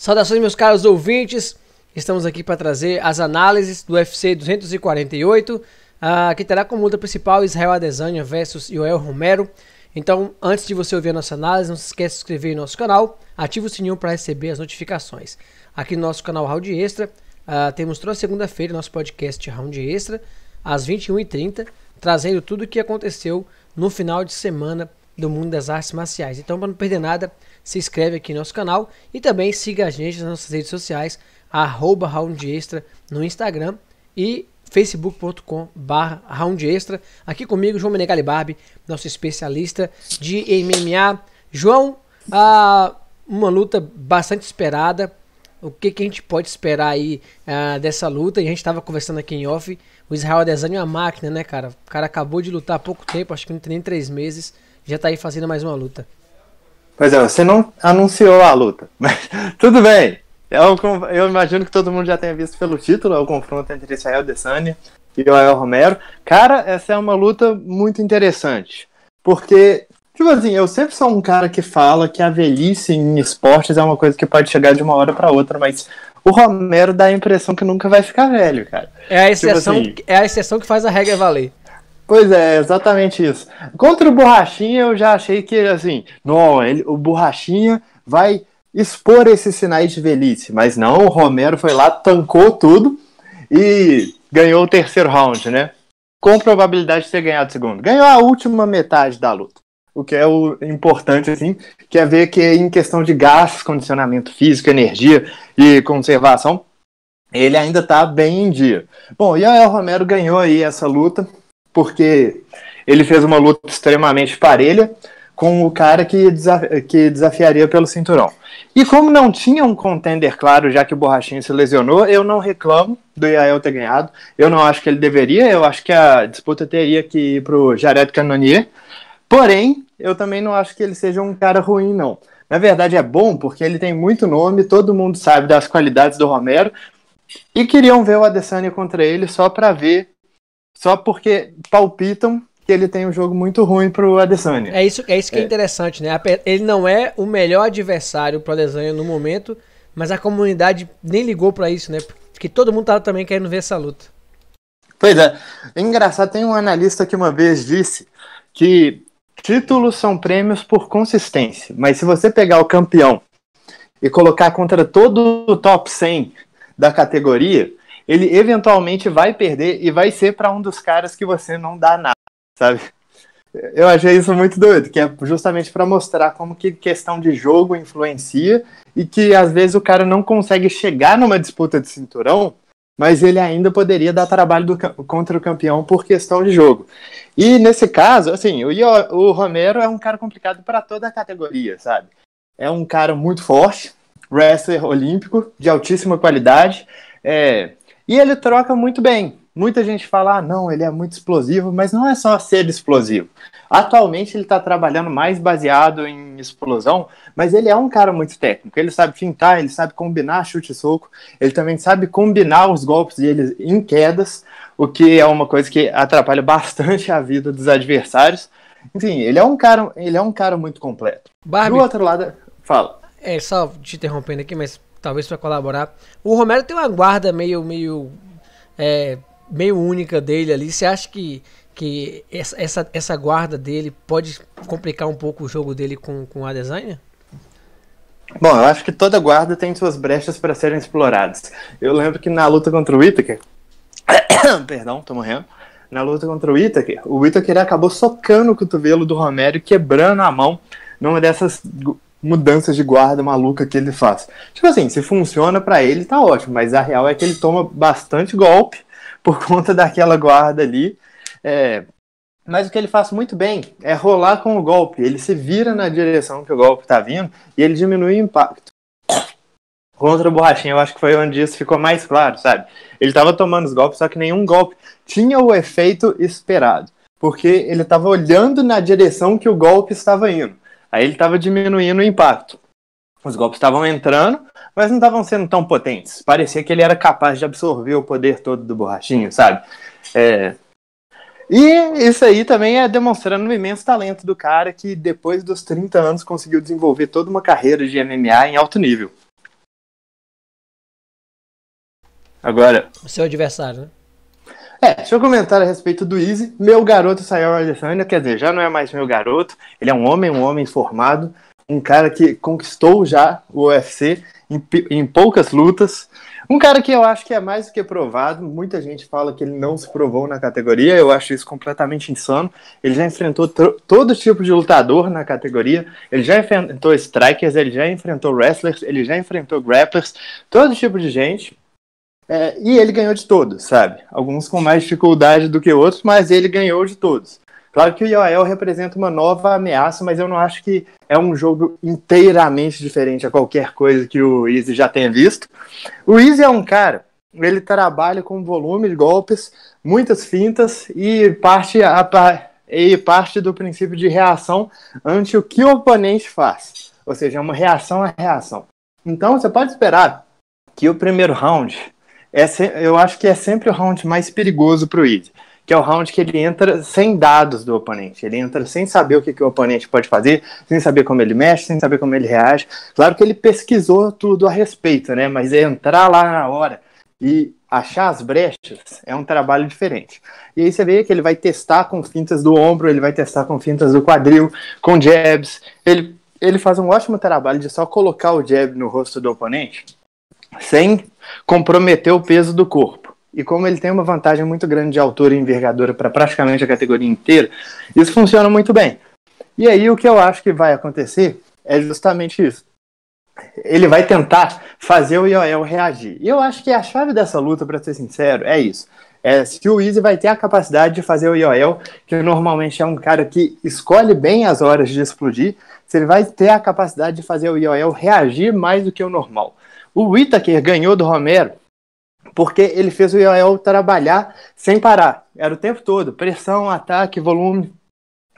Saudações, meus caros ouvintes. Estamos aqui para trazer as análises do UFC 248, uh, que terá como luta principal Israel Adesanya versus Joel Romero. Então, antes de você ouvir a nossa análise, não se esqueça de se inscrever em nosso canal, ative o sininho para receber as notificações. Aqui no nosso canal Round Extra, uh, temos toda segunda-feira nosso podcast Round Extra, às 21h30, trazendo tudo o que aconteceu no final de semana do mundo das artes marciais. Então, para não perder nada, se inscreve aqui no nosso canal e também siga a gente nas nossas redes sociais, arroba no Instagram e facebook.com barra roundextra. Aqui comigo, João Menegali Barbie, nosso especialista de MMA. João, ah, uma luta bastante esperada. O que, que a gente pode esperar aí ah, dessa luta? E a gente estava conversando aqui em off. O Israel Adesanya é uma máquina, né, cara? O cara acabou de lutar há pouco tempo, acho que não tem nem três meses já tá aí fazendo mais uma luta. Pois é, você não anunciou a luta, mas tudo bem. Eu, é eu imagino que todo mundo já tenha visto pelo título, é o confronto entre Israel Desani e Joel Romero. Cara, essa é uma luta muito interessante, porque, tipo assim, eu sempre sou um cara que fala que a velhice em esportes é uma coisa que pode chegar de uma hora para outra, mas o Romero dá a impressão que nunca vai ficar velho, cara. É a exceção, tipo assim, é a exceção que faz a regra valer. Pois é, exatamente isso. Contra o Borrachinha, eu já achei que, assim, não, ele, o Borrachinha vai expor esses sinais de velhice, mas não, o Romero foi lá, tancou tudo e ganhou o terceiro round, né? Com probabilidade de ter ganhado o segundo. Ganhou a última metade da luta. O que é o importante, assim, que é ver que em questão de gás condicionamento físico, energia e conservação, ele ainda tá bem em dia. Bom, e o Romero ganhou aí essa luta porque ele fez uma luta extremamente parelha com o cara que, desaf que desafiaria pelo cinturão. E como não tinha um contender claro, já que o Borrachinho se lesionou, eu não reclamo do Iael ter ganhado. Eu não acho que ele deveria, eu acho que a disputa teria que ir para o Jared Cannonier. Porém, eu também não acho que ele seja um cara ruim, não. Na verdade, é bom porque ele tem muito nome, todo mundo sabe das qualidades do Romero. E queriam ver o Adesanya contra ele só para ver só porque palpitam que ele tem um jogo muito ruim pro Adesanya. É isso, é isso que é, é interessante, né? Ele não é o melhor adversário pro Adesanya no momento, mas a comunidade nem ligou para isso, né? Porque todo mundo tava também querendo ver essa luta. Pois é. Engraçado, tem um analista que uma vez disse que títulos são prêmios por consistência, mas se você pegar o campeão e colocar contra todo o top 100 da categoria, ele eventualmente vai perder e vai ser para um dos caras que você não dá nada, sabe? Eu achei isso muito doido, que é justamente para mostrar como que questão de jogo influencia e que às vezes o cara não consegue chegar numa disputa de cinturão, mas ele ainda poderia dar trabalho do, contra o campeão por questão de jogo. E nesse caso, assim, o, o Romero é um cara complicado para toda a categoria, sabe? É um cara muito forte, wrestler olímpico, de altíssima qualidade, é, e ele troca muito bem. Muita gente fala, ah, não, ele é muito explosivo, mas não é só ser explosivo. Atualmente ele está trabalhando mais baseado em explosão, mas ele é um cara muito técnico. Ele sabe fintar, ele sabe combinar chute e soco, ele também sabe combinar os golpes dele em quedas, o que é uma coisa que atrapalha bastante a vida dos adversários. Enfim, ele é um cara, ele é um cara muito completo. Barbie, Do outro lado, fala. É, só te interrompendo aqui, mas talvez para colaborar. O Romero tem uma guarda meio meio é, meio única dele ali. Você acha que que essa, essa, essa guarda dele pode complicar um pouco o jogo dele com, com a designer? Bom, eu acho que toda guarda tem suas brechas para serem exploradas. Eu lembro que na luta contra o Itaker. Perdão, tô morrendo. Na luta contra o Itaker, o Itaker acabou socando o cotovelo do Romero, quebrando a mão numa dessas mudanças de guarda maluca que ele faz. Tipo assim, se funciona para ele, tá ótimo, mas a real é que ele toma bastante golpe por conta daquela guarda ali. É... Mas o que ele faz muito bem é rolar com o golpe. Ele se vira na direção que o golpe tá vindo e ele diminui o impacto. Contra o Borrachinha, eu acho que foi onde isso ficou mais claro, sabe? Ele tava tomando os golpes, só que nenhum golpe tinha o efeito esperado. Porque ele tava olhando na direção que o golpe estava indo. Aí ele estava diminuindo o impacto. Os golpes estavam entrando, mas não estavam sendo tão potentes. Parecia que ele era capaz de absorver o poder todo do borrachinho, sabe? É... E isso aí também é demonstrando o imenso talento do cara que, depois dos 30 anos, conseguiu desenvolver toda uma carreira de MMA em alto nível. Agora. O seu adversário, né? É, deixa eu comentar a respeito do Easy. Meu garoto saiu Adesanya, quer dizer, já não é mais meu garoto. Ele é um homem, um homem formado, um cara que conquistou já o UFC em, em poucas lutas. Um cara que eu acho que é mais do que provado. Muita gente fala que ele não se provou na categoria. Eu acho isso completamente insano. Ele já enfrentou todo tipo de lutador na categoria. Ele já enfrentou strikers, ele já enfrentou wrestlers, ele já enfrentou grapplers, todo tipo de gente. É, e ele ganhou de todos, sabe? Alguns com mais dificuldade do que outros, mas ele ganhou de todos. Claro que o Yoel representa uma nova ameaça, mas eu não acho que é um jogo inteiramente diferente a qualquer coisa que o Easy já tenha visto. O Easy é um cara, ele trabalha com volume de golpes, muitas fintas e parte, a, e parte do princípio de reação ante o que o oponente faz. Ou seja, é uma reação à reação. Então você pode esperar que o primeiro round é se, eu acho que é sempre o round mais perigoso para o Easy, que é o round que ele entra sem dados do oponente, ele entra sem saber o que, que o oponente pode fazer, sem saber como ele mexe, sem saber como ele reage. Claro que ele pesquisou tudo a respeito, né? Mas é entrar lá na hora e achar as brechas é um trabalho diferente. E aí você vê que ele vai testar com fintas do ombro, ele vai testar com fintas do quadril, com jabs. Ele, ele faz um ótimo trabalho de só colocar o jab no rosto do oponente sem comprometer o peso do corpo. E como ele tem uma vantagem muito grande de altura e envergadura para praticamente a categoria inteira, isso funciona muito bem. E aí o que eu acho que vai acontecer é justamente isso. Ele vai tentar fazer o Yoel reagir. E eu acho que a chave dessa luta, para ser sincero, é isso é se o Easy vai ter a capacidade de fazer o Yoel, que normalmente é um cara que escolhe bem as horas de explodir, se ele vai ter a capacidade de fazer o Yoel reagir mais do que o normal. O Whittaker ganhou do Romero porque ele fez o Yoel trabalhar sem parar. Era o tempo todo, pressão, ataque, volume,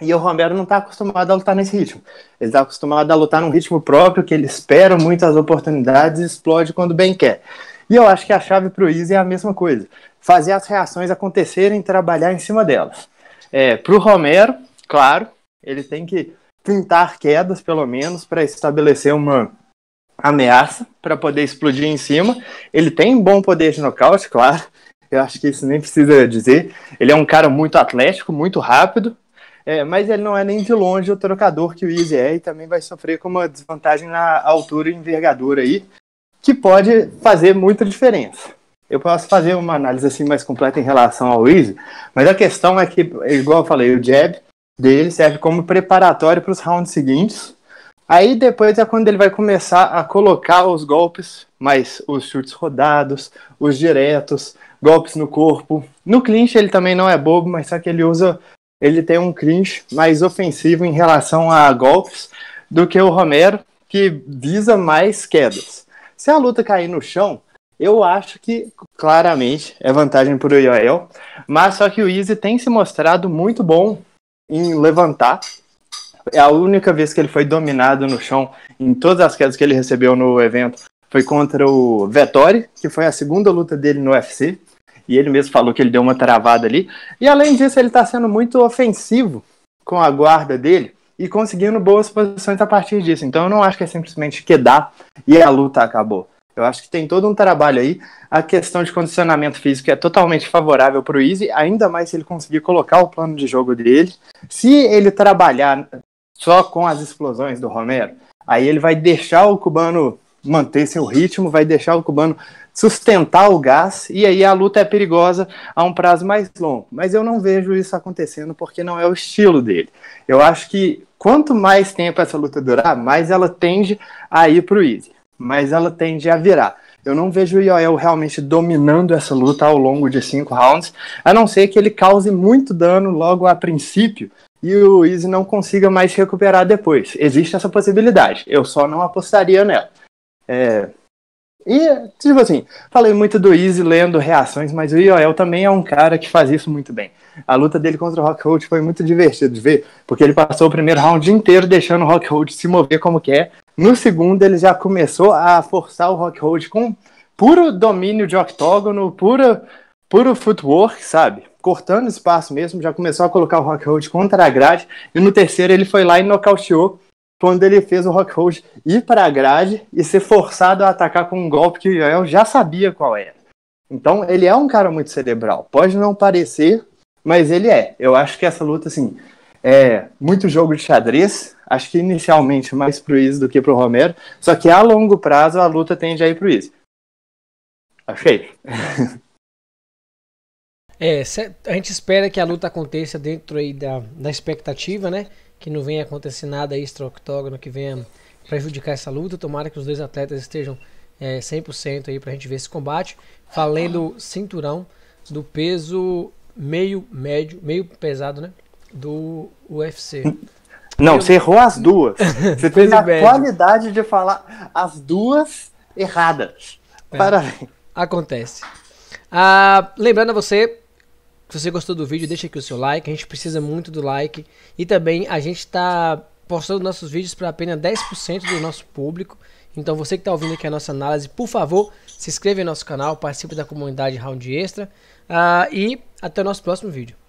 e o Romero não está acostumado a lutar nesse ritmo. Ele está acostumado a lutar num ritmo próprio, que ele espera muitas oportunidades e explode quando bem quer. E eu acho que a chave para o Easy é a mesma coisa. Fazer as reações acontecerem, trabalhar em cima delas. É, para o Romero, claro, ele tem que pintar quedas, pelo menos, para estabelecer uma ameaça, para poder explodir em cima. Ele tem bom poder de nocaute, claro. Eu acho que isso nem precisa dizer. Ele é um cara muito atlético, muito rápido, é, mas ele não é nem de longe o trocador que o Easy é e também vai sofrer com uma desvantagem na altura e envergadura aí que pode fazer muita diferença. Eu posso fazer uma análise assim mais completa em relação ao Easy, mas a questão é que, igual eu falei, o jab dele serve como preparatório para os rounds seguintes. Aí depois é quando ele vai começar a colocar os golpes, mas os chutes rodados, os diretos, golpes no corpo. No clinch ele também não é bobo, mas só que ele usa, ele tem um clinch mais ofensivo em relação a golpes do que o Romero, que visa mais quedas. Se a luta cair no chão, eu acho que claramente é vantagem para o Yoel, mas só que o Easy tem se mostrado muito bom em levantar. É a única vez que ele foi dominado no chão em todas as quedas que ele recebeu no evento foi contra o Vettori, que foi a segunda luta dele no UFC. E ele mesmo falou que ele deu uma travada ali. E além disso, ele está sendo muito ofensivo com a guarda dele e conseguindo boas posições a partir disso. Então eu não acho que é simplesmente que dá e a luta acabou. Eu acho que tem todo um trabalho aí. A questão de condicionamento físico é totalmente favorável para o Easy, ainda mais se ele conseguir colocar o plano de jogo dele. Se ele trabalhar só com as explosões do Romero, aí ele vai deixar o cubano manter seu ritmo, vai deixar o cubano sustentar o gás, e aí a luta é perigosa a um prazo mais longo. Mas eu não vejo isso acontecendo porque não é o estilo dele. Eu acho que quanto mais tempo essa luta durar, mais ela tende a ir para o easy, mais ela tende a virar. Eu não vejo o Yoel realmente dominando essa luta ao longo de cinco rounds, a não ser que ele cause muito dano logo a princípio e o Easy não consiga mais recuperar depois. Existe essa possibilidade, eu só não apostaria nela. É, e, tipo assim, falei muito do Easy lendo reações, mas o Ioel também é um cara que faz isso muito bem. A luta dele contra o Rockhold foi muito divertida de ver, porque ele passou o primeiro round inteiro deixando o Rockhold se mover como quer. É. No segundo, ele já começou a forçar o Rockhold com puro domínio de octógono, puro, puro footwork, sabe? Cortando espaço mesmo, já começou a colocar o Rockhold contra a grade. E no terceiro, ele foi lá e nocauteou quando ele fez o Rockhold ir para a grade e ser forçado a atacar com um golpe que o Joel já sabia qual era. Então ele é um cara muito cerebral. Pode não parecer, mas ele é. Eu acho que essa luta, assim, é muito jogo de xadrez. Acho que inicialmente mais pro Izzy do que pro Romero. Só que a longo prazo a luta tende a ir pro Izzy. Achei. É, a gente espera que a luta aconteça dentro aí da, da expectativa, né? que não venha acontecer nada extra-octógono que venha prejudicar essa luta. Tomara que os dois atletas estejam é, 100% aí pra gente ver esse combate. falando cinturão do peso meio médio, meio pesado, né? Do UFC. Não, Eu... você errou as duas. Você fez a médio. qualidade de falar as duas erradas. É. Parabéns. Acontece. Ah, lembrando a você se você gostou do vídeo, deixa aqui o seu like. A gente precisa muito do like. E também a gente está postando nossos vídeos para apenas 10% do nosso público. Então você que está ouvindo aqui a nossa análise, por favor, se inscreva em nosso canal, participe da comunidade Round Extra. Uh, e até o nosso próximo vídeo.